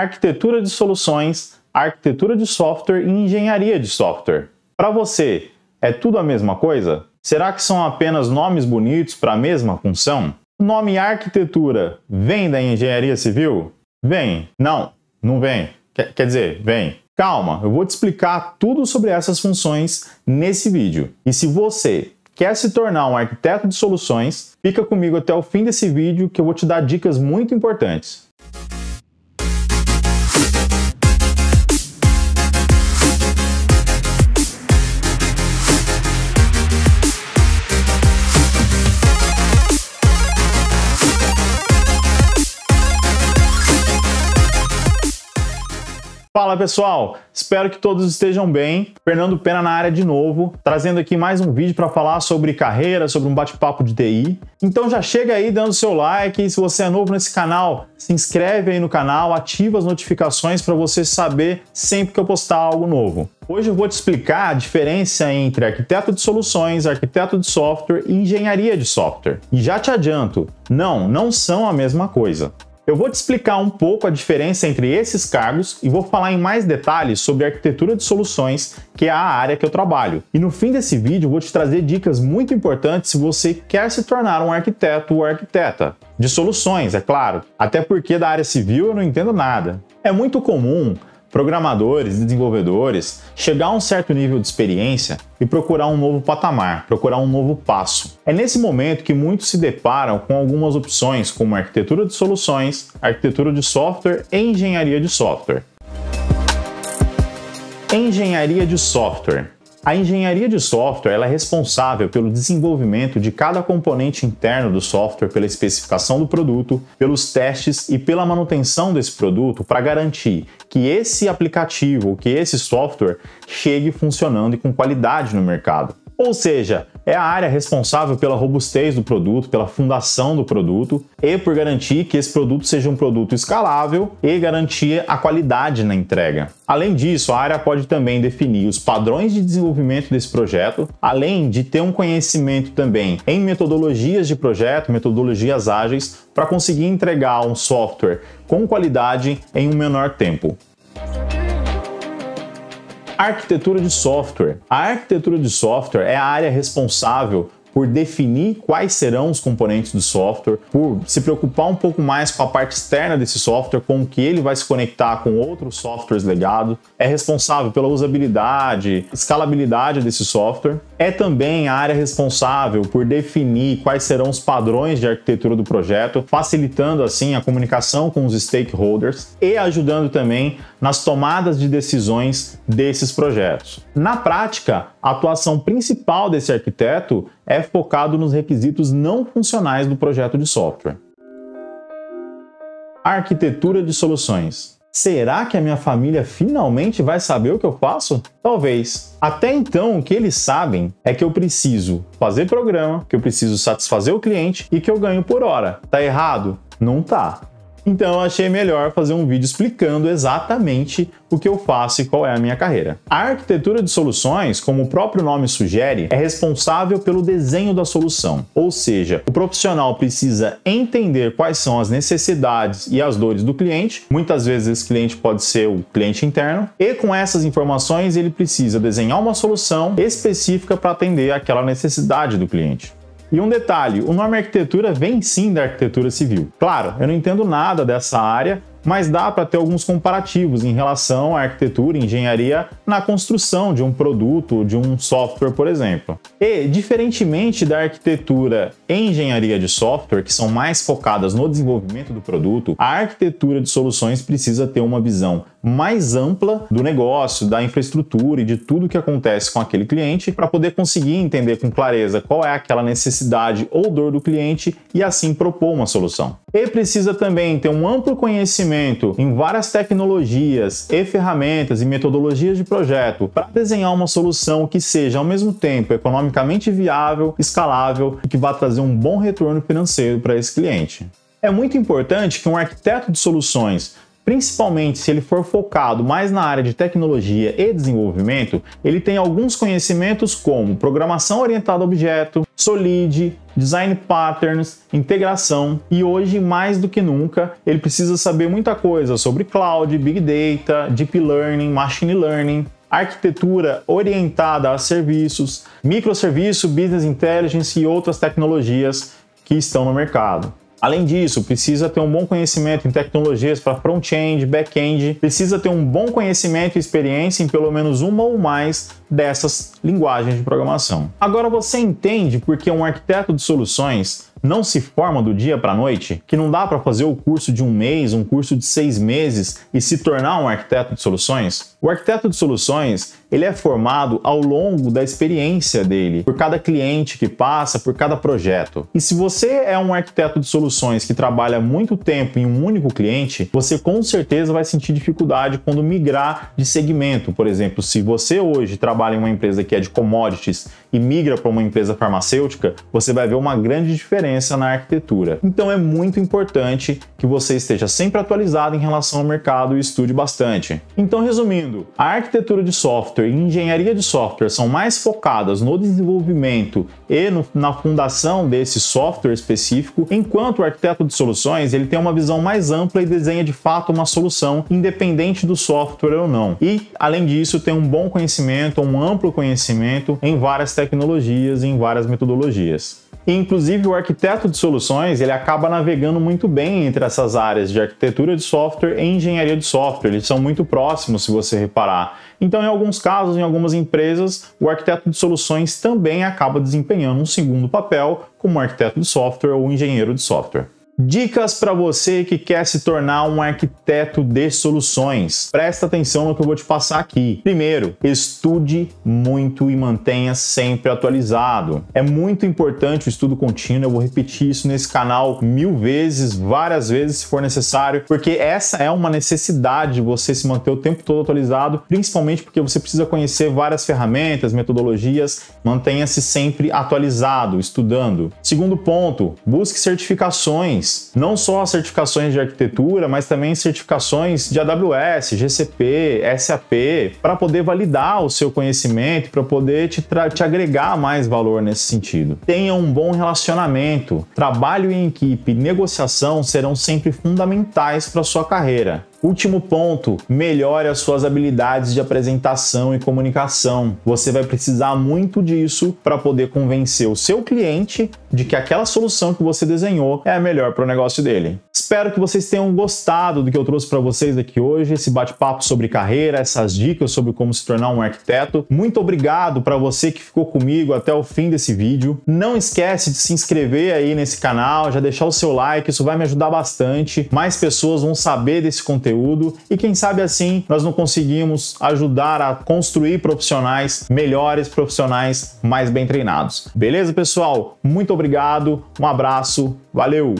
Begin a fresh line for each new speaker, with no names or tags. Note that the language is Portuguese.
arquitetura de soluções, arquitetura de software e engenharia de software. Para você, é tudo a mesma coisa? Será que são apenas nomes bonitos para a mesma função? O nome arquitetura vem da engenharia civil? Vem. Não, não vem. Quer, dizer, vem. Calma, eu vou te explicar tudo sobre essas funções nesse vídeo. E se você quer se tornar um arquiteto de soluções, fica comigo até o fim desse vídeo que eu vou te dar dicas muito importantes. Fala pessoal, espero que todos estejam bem. Fernando Pena na área de novo, trazendo aqui mais um vídeo para falar sobre carreira, sobre um bate-papo de TI. Então já chega aí dando seu like, se você é novo nesse canal, se inscreve aí no canal, ativa as notificações para você saber sempre que eu postar algo novo. Hoje eu vou te explicar a diferença entre arquiteto de soluções, arquiteto de software e engenharia de software. E já te adianto, não, não são a mesma coisa. Eu vou te explicar um pouco a diferença entre esses cargos e vou falar em mais detalhes sobre arquitetura de soluções, que é a área que eu trabalho. E no fim desse vídeo vou te trazer dicas muito importantes se você quer se tornar um arquiteto ou arquiteta. De soluções, é claro, até porque da área civil eu não entendo nada. É muito comum programadores, desenvolvedores, chegar a um certo nível de experiência e procurar um novo patamar, procurar um novo passo. É nesse momento que muitos se deparam com algumas opções como arquitetura de soluções, arquitetura de software e engenharia de software. Engenharia de software a engenharia de software é responsável pelo desenvolvimento de cada componente interno do software, pela especificação do produto, pelos testes e pela manutenção desse produto para garantir que esse aplicativo, que esse software chegue funcionando e com qualidade no mercado. Ou seja, é a área responsável pela robustez do produto, pela fundação do produto e por garantir que esse produto seja um produto escalável e garantir a qualidade na entrega. Além disso, a área pode também definir os padrões de desenvolvimento desse projeto, além de ter um conhecimento também em metodologias de projeto, metodologias ágeis, para conseguir entregar um software com qualidade em um menor tempo. Arquitetura de software. A arquitetura de software é a área responsável por definir quais serão os componentes do software, por se preocupar um pouco mais com a parte externa desse software, com o que ele vai se conectar com outros softwares legado, é responsável pela usabilidade, escalabilidade desse software, é também a área responsável por definir quais serão os padrões de arquitetura do projeto, facilitando assim a comunicação com os stakeholders e ajudando também nas tomadas de decisões desses projetos. Na prática, a atuação principal desse arquiteto é é focado nos requisitos não funcionais do projeto de software. Arquitetura de soluções. Será que a minha família finalmente vai saber o que eu faço? Talvez. Até então, o que eles sabem é que eu preciso fazer programa, que eu preciso satisfazer o cliente e que eu ganho por hora. Tá errado? Não tá. Então achei melhor fazer um vídeo explicando exatamente o que eu faço e qual é a minha carreira. A arquitetura de soluções, como o próprio nome sugere, é responsável pelo desenho da solução, ou seja, o profissional precisa entender quais são as necessidades e as dores do cliente. Muitas vezes esse cliente pode ser o cliente interno e com essas informações ele precisa desenhar uma solução específica para atender aquela necessidade do cliente. E um detalhe, o nome arquitetura vem sim da arquitetura civil. Claro, eu não entendo nada dessa área, mas dá para ter alguns comparativos em relação à arquitetura e engenharia na construção de um produto, de um software, por exemplo. E, diferentemente da arquitetura e engenharia de software, que são mais focadas no desenvolvimento do produto, a arquitetura de soluções precisa ter uma visão mais ampla do negócio, da infraestrutura e de tudo que acontece com aquele cliente para poder conseguir entender com clareza qual é aquela necessidade ou dor do cliente e assim propor uma solução e precisa também ter um amplo conhecimento em várias tecnologias e ferramentas e metodologias de projeto para desenhar uma solução que seja ao mesmo tempo economicamente viável, escalável e que vá trazer um bom retorno financeiro para esse cliente. É muito importante que um arquiteto de soluções Principalmente se ele for focado mais na área de tecnologia e desenvolvimento, ele tem alguns conhecimentos como programação orientada a objeto, Solid, design patterns, integração e hoje mais do que nunca ele precisa saber muita coisa sobre cloud, big data, deep learning, machine learning, arquitetura orientada a serviços, microserviço, business intelligence e outras tecnologias que estão no mercado. Além disso, precisa ter um bom conhecimento em tecnologias para front-end, back-end, precisa ter um bom conhecimento e experiência em pelo menos uma ou mais dessas linguagens de programação. Agora você entende por que um arquiteto de soluções não se forma do dia para a noite? Que não dá para fazer o curso de um mês, um curso de seis meses e se tornar um arquiteto de soluções? O arquiteto de soluções ele é formado ao longo da experiência dele, por cada cliente que passa, por cada projeto. E se você é um arquiteto de soluções que trabalha muito tempo em um único cliente, você com certeza vai sentir dificuldade quando migrar de segmento. Por exemplo, se você hoje trabalha em uma empresa que é de commodities e migra para uma empresa farmacêutica, você vai ver uma grande diferença na arquitetura. Então é muito importante que você esteja sempre atualizado em relação ao mercado e estude bastante. Então, resumindo, a arquitetura de software software e engenharia de software são mais focadas no desenvolvimento e no, na fundação desse software específico, enquanto o arquiteto de soluções ele tem uma visão mais ampla e desenha de fato uma solução independente do software ou não. E além disso tem um bom conhecimento, um amplo conhecimento em várias tecnologias e em várias metodologias. E, inclusive, o arquiteto de soluções ele acaba navegando muito bem entre essas áreas de arquitetura de software e engenharia de software. Eles são muito próximos, se você reparar. Então, em alguns casos, em algumas empresas, o arquiteto de soluções também acaba desempenhando um segundo papel como arquiteto de software ou engenheiro de software. Dicas para você que quer se tornar um arquiteto de soluções. Presta atenção no que eu vou te passar aqui. Primeiro, estude muito e mantenha sempre atualizado. É muito importante o estudo contínuo, eu vou repetir isso nesse canal mil vezes, várias vezes se for necessário, porque essa é uma necessidade você se manter o tempo todo atualizado, principalmente porque você precisa conhecer várias ferramentas, metodologias. Mantenha-se sempre atualizado, estudando. Segundo ponto, busque certificações não só certificações de arquitetura, mas também certificações de AWS, GCP, SAP, para poder validar o seu conhecimento, para poder te, te agregar mais valor nesse sentido. Tenha um bom relacionamento, trabalho em equipe, negociação serão sempre fundamentais para sua carreira. Último ponto, melhore as suas habilidades de apresentação e comunicação. Você vai precisar muito disso para poder convencer o seu cliente de que aquela solução que você desenhou é a melhor para o negócio dele. Espero que vocês tenham gostado do que eu trouxe para vocês aqui hoje, esse bate-papo sobre carreira, essas dicas sobre como se tornar um arquiteto. Muito obrigado para você que ficou comigo até o fim desse vídeo. Não esquece de se inscrever aí nesse canal, já deixar o seu like, isso vai me ajudar bastante. Mais pessoas vão saber desse conteúdo conteúdo e quem sabe assim nós não conseguimos ajudar a construir profissionais melhores, profissionais mais bem treinados. Beleza, pessoal? Muito obrigado, um abraço, valeu!